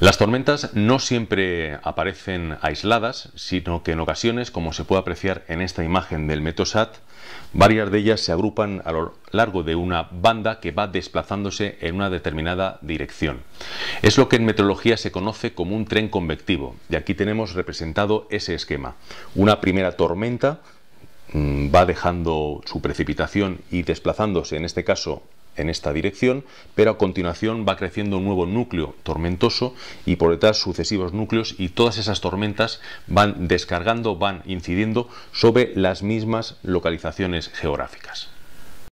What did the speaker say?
Las tormentas no siempre aparecen aisladas, sino que en ocasiones, como se puede apreciar en esta imagen del Metosat, varias de ellas se agrupan a lo largo de una banda que va desplazándose en una determinada dirección. Es lo que en meteorología se conoce como un tren convectivo, y aquí tenemos representado ese esquema. Una primera tormenta mm, va dejando su precipitación y desplazándose, en este caso, en esta dirección, pero a continuación va creciendo un nuevo núcleo tormentoso y por detrás sucesivos núcleos y todas esas tormentas van descargando, van incidiendo sobre las mismas localizaciones geográficas.